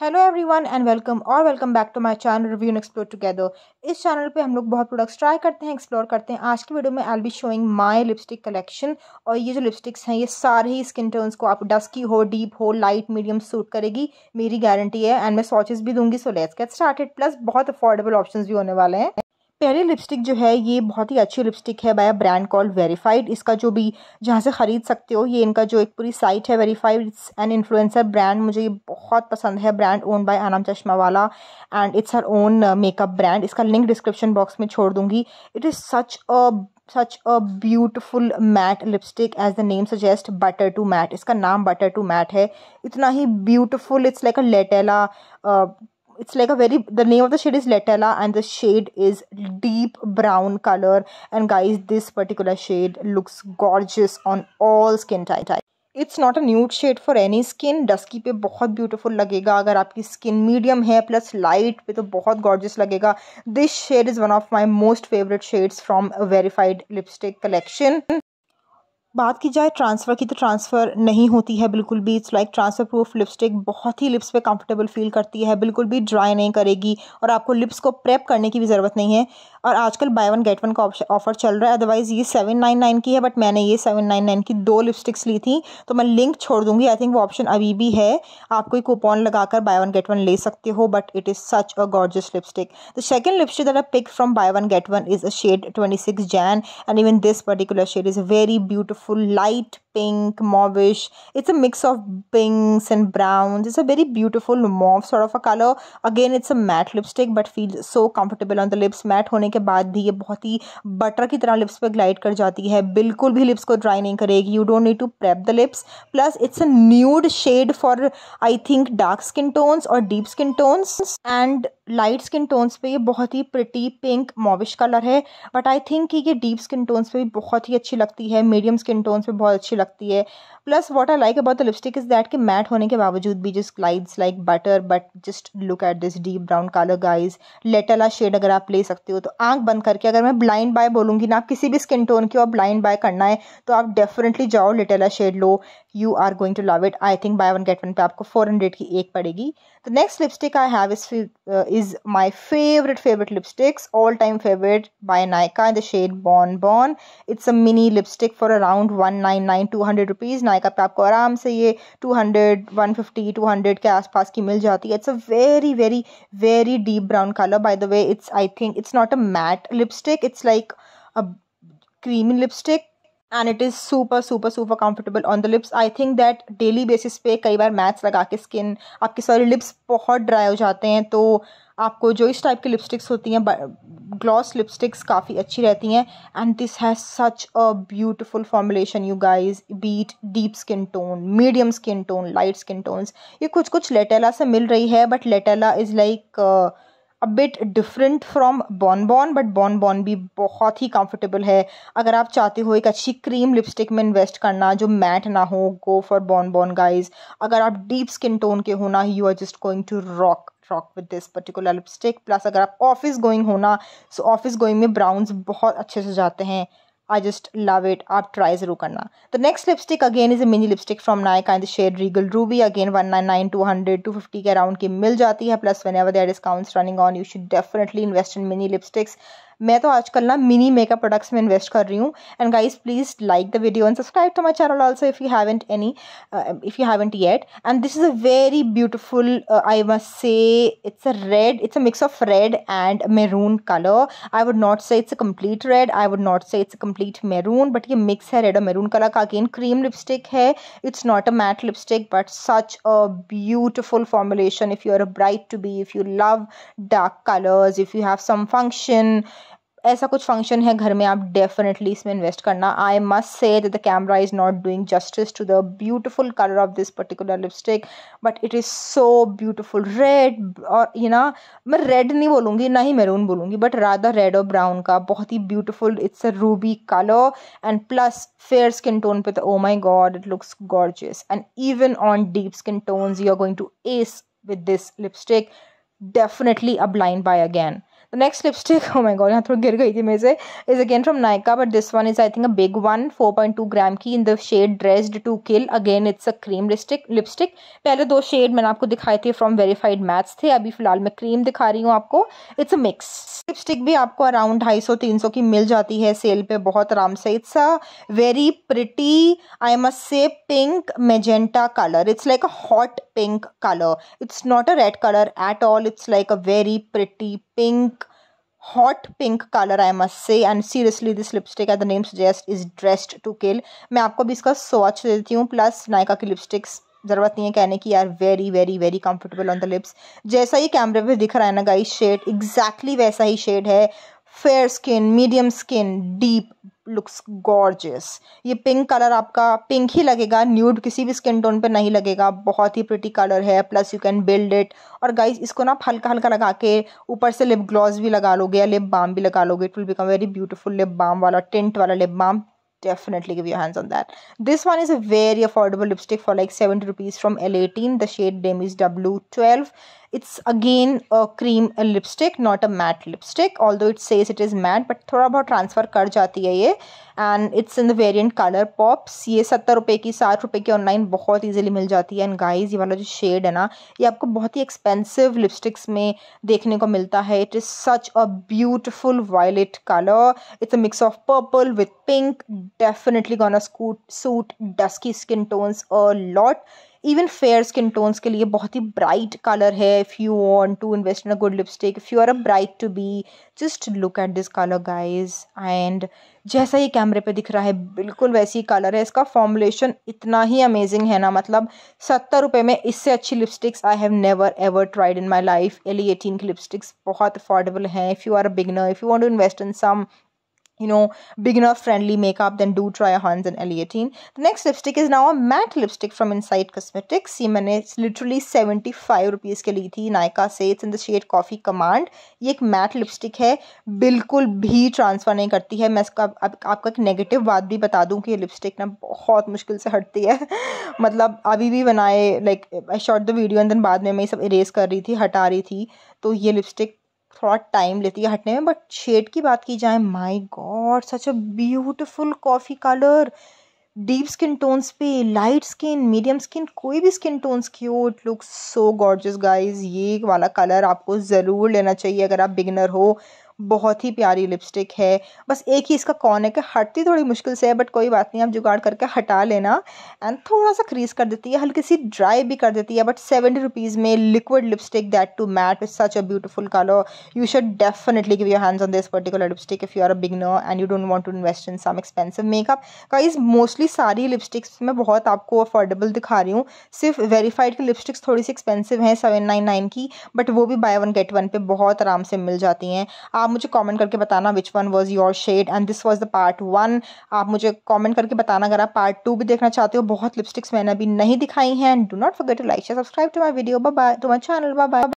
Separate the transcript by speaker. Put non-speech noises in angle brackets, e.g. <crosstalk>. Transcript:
Speaker 1: Hello everyone and welcome और welcome back to my channel review and explore together इस channel पे हम लोग बहुत प्रोडक्ट्स ट्राई करते हैं एक्सप्लोर करते हैं आज की वीडियो में I be showing my lipstick collection और ये जो लिपस्टिक्स हैं ये सारे ही स्किन टोन्स को आप डस्की हो डीप हो लाइट मीडियम सूट करेगी मेरी गारंटी है एंड मैं सॉचेस भी दूंगी so let's get started plus बहुत अफोर्डेबल ऑप्शन भी होने वाले हैं पहली लिपस्टिक जो है ये बहुत ही अच्छी लिपस्टिक है बाय ब्रांड कॉल वेरीफाइड इसका जो भी जहाँ से ख़रीद सकते हो ये इनका जो एक पूरी साइट है verified it's an influencer brand मुझे ये बहुत पसंद है brand own by Aanam Chashmawala and it's her own makeup brand इसका लिंक डिस्क्रिप्शन बॉक्स में छोड़ दूँगी it is such a such a beautiful matte lipstick as the name suggest butter to matte इसका नाम बटर टू मैट है इतना ही beautiful it's like a latella it's like a very the name of the shade is letella and the shade is deep brown color and guys this particular shade looks gorgeous on all skin type it's not a nude shade for any skin dusky pe bahut beautiful lagega agar aapki skin medium hair plus light With a bahut gorgeous lagega this shade is one of my most favorite shades from a verified lipstick collection बात की जाए transfer की तो transfer नहीं होती है बिल्कुल भी it's like transfer proof lipstick बहुत ही लिप्स पे कंफर्टेबल फील करती है बिल्कुल भी ड्राई नहीं करेगी और आपको लिप्स को प्रेप करने की भी ज़रूरत नहीं है और आजकल बाय वन गेट वन का ऑफर चल रहा है अदरवाइज़ ये सेवन नाइन नाइन की है बट मैंने ये सेवन नाइन नाइन की दो लिपस्टिक्स ली थी तो मैं लिंक छोड़ दूंगी आई थिंक वो ऑप्शन अभी भी है आप कोई कूपन लगाकर बाय वन गेट वन ले सकते हो but it is such a gorgeous lipstick the second lipstick that I pick from buy one get one is a shade twenty six Jane and even this particular shade is very beautiful light pink, mauvish. It's a mix of pinks and browns. It's a very beautiful mauve sort of a color. Again, it's a matte lipstick but feels so comfortable on the lips. Matte होने के बाद भी ये बहुत ही butter की तरह lips पर glide कर जाती है बिल्कुल भी लिप्स को ड्राई नहीं करेगी you don't need to prep the lips plus it's a nude shade for I think dark skin tones और deep skin tones and light skin tones पे ये बहुत ही प्रिटी पिंक मॉविश कलर है but I think कि ये deep skin tones पे भी बहुत ही अच्छी लगती है मीडियम स्किन टोन्स पे बहुत अच्छी लगती लगती है plus what I like about the lipstick is that कि मैट होने के बावजूद भी just lights like butter but just look at this deep brown colour guys latella shade अगर आप ले सकते हो तो आंख बंद करके अगर मैं ब्लाइंड बाय बोलूँगी ना किसी भी स्किन टोन की और ब्लाइंड बाय करना है तो आप डेफिनेटली जाओ लेटेला शेड लो you are going to love it I think buy one get one पे आपको फोर हंड्रेड की एक पड़ेगी तो next lipstick I have is is my favourite favourite lipsticks all time favourite by Nykaa in the shade bon bon it's a mini lipstick for around one nine nine two hundred rupees Nykaa पे आपको आराम से ये two hundred one fifty two hundred के आसपास की मिल जाती है it's a very very very deep brown colour by the way it's I think it's not a matte lipstick it's like a creamy lipstick and it is super super super comfortable on the lips I think that daily basis पे कई बार maths लगा के skin आपके सारे lips बहुत dry हो जाते हैं तो आपको जो इस टाइप की लिपस्टिक्स होती हैं ग्लॉस लिपस्टिक्स काफ़ी अच्छी रहती हैं and this has such a beautiful formulation you guys beat deep skin tone medium skin tone light skin tones ये कुछ कुछ लेटेला से मिल रही है but latella is like a bit different from bonbon but bonbon भी बहुत ही comfortable है अगर आप चाहते हो एक अच्छी क्रीम लिपस्टिक में इन्वेस्ट करना जो मैट ना हो गो फॉर बॉनबॉन गाइज अगर आप डीप स्किन टोन के होना you are just going to rock rock with this particular lipstick plus अगर आप ऑफिस गोइंग होना सो ऑफिस गोइंग में ब्राउन्स बहुत अच्छे से जाते हैं आई जस्ट लव इट आप ट्राई जरूर करना the next lipstick again is a mini lipstick from Nykaa in the shade regal ruby again one nine nine two hundred two fifty के अराउंड की मिल जाती है plus when ever there discount running on you should definitely invest in mini lipsticks मैं तो आजकल ना mini makeup products में इन्वेस्ट कर रही हूँ and guys please like the video and subscribe to my channel also if you haven't any if you haven't yet and this is a very beautiful I must say it's a red it's a mix of red and maroon colour I would not say it's a complete red I would not say it's a complete maroon but ये mix है red और maroon colour का again cream lipstick है it's not a matte lipstick but such a beautiful formulation if you are a bright to be if you love dark colours if you have some function ऐसा कुछ function है घर में आप definitely इसमें invest करना I must say the camera is not doing justice to the beautiful colour of this particular lipstick but it is so beautiful red और you ना मैं रेड नहीं बोलूंगी ना ही मैरून बोलूंगी बट राधा रेड और ब्राउन का बहुत ही beautiful it's a ruby colour and plus fair skin tone पे तो oh my god it looks gorgeous and even on deep skin tones you are going to ace with this lipstick definitely a blind bye again the next lipstick oh my God यहाँ थोड़ी गिर गई थी मेरे से is again from Nykaa but this one is I think a big one four point two gram की in the shade dressed to kill again it's a cream lipstick lipstick पहले दो शेड मैंने आपको दिखाई थी फ्रॉम वेरीफाइड मैथ्स थे अभी फिलहाल मैं क्रीम दिखा रही हूँ आपको इट्स अ मिक्स लिपस्टिक भी आपको अराउंड ढाई सौ तीन सौ की मिल जाती है सेल पे बहुत आराम से it's a very pretty I must say pink magenta colour it's like a hot pink colour it's not a red colour at all it's like a very pretty pink hot pink color I must say and seriously this lipstick as the name suggests is dressed to kill मैं आपको भी इसका swatch दे देती हूँ plus Nykaa की lipsticks ज़रूरत नहीं है कहने की यार very very very comfortable on the lips जैसा ही कैमरे पे दिख रहा है ना गाइस शेड एग्जैक्टली वैसा ही शेड है fair skin medium skin deep looks gorgeous ये पिंक कलर आपका पिंक ही लगेगा न्यूड किसी भी स्किन टोन पे नहीं लगेगा बहुत ही प्रिटी कलर है plus you can build it और गाइस इसको ना हल्का हल्का लगा के ऊपर से लिप ग्लॉस भी लगा लोगे या लिप बाम भी लगा लोगे it will become very beautiful lip balm वाला टेंट वाला lip balm definitely give your hands on that this one is a very affordable lipstick for like 70 rupees from l18 the shade demi is w12 it's again a cream lipstick not a matte lipstick although it says it is matte but थोड़ा बहुत transfer कर जाती है ये and it's in the variant colour pops ये सत्तर रुपये की साठ रुपये की ऑनलाइन बहुत ईजिली मिल जाती है एंड गाइस ये वाला जो शेड है ना ये आपको बहुत ही एक्सपेंसिव लिपस्टिक्स में देखने को मिलता है it is such a beautiful violet colour it's a mix of purple with pink definitely gonna suit dusky skin tones a lot even fair skin tones के लिए बहुत ही ब्राइट कलर है if you want to invest in a good lipstick if you are a bright to be just look at this colour guys and जैसा ये कैमरे पे दिख रहा है बिल्कुल वैसी कलर है इसका फॉर्मुलेशन इतना ही अमेजिंग है ना मतलब सत्तर रुपये में इससे अच्छी lipsticks I have never ever tried in my life Elle eighteen की लिपस्टिक्स बहुत अफोर्डेबल हैं if you are a beginner if you want to invest in some you know beginner friendly makeup then do try a Hans and L18 the next lipstick is now a matte lipstick from Inside Cosmetics ये मैंने literally 75 rupees के ली थी नायका से it's in the shade coffee command ये एक matte lipstick है बिल्कुल भी ट्रांसफ़र नहीं करती है मैं इसका आप, आपका एक नेगेटिव बात भी बता दूं कि ये लिपस्टिक ना बहुत मुश्किल से हटती है <laughs> मतलब अभी भी बनाए like I shot the video and then बाद में मैं सब इरेज कर रही थी हटा रही थी तो ये लिपस्टिक थोड़ा टाइम लेती है हटने में बट शेड की बात की जाए my god such a beautiful coffee colour deep skin tones पे लाइट स्किन मीडियम स्किन कोई भी स्किन टोन्स की हो it looks so gorgeous guys ये वाला कलर आपको ज़रूर लेना चाहिए अगर आप बिगनर हो बहुत ही प्यारी लिपस्टिक है बस एक ही इसका कौन है कि हटती थोड़ी मुश्किल से है बट कोई बात नहीं आप जुगाड़ करके हटा लेना एंड थोड़ा सा क्रीज कर देती है हल्की सी ड्राई भी कर देती है बट सेवेंटी रुपीज़ में liquid lipstick that too matte with such a beautiful colour you should definitely give your hands on this particular lipstick if you are a beginner and you don't want to invest in some expensive makeup का mostly सारी lipsticks में बहुत आपको affordable दिखा रही हूँ सिर्फ verified की लिपस्टिक्स थोड़ी सी एक्सपेंसिव हैं सेवन नाइन नाइन की बट वो भी बाय वन गेट वन पे बहुत आराम से मिल जाती हैं आप आप मुझे कमेंट करके बताना which one was your shade and this was the part one आप मुझे कमेंट करके बताना अगर आप पार्ट टू भी देखना चाहते हो बहुत लिपस्टिक्स मैंने अभी नहीं दिखाई हैं and do not forget to like subscribe to my video bye to my channel bye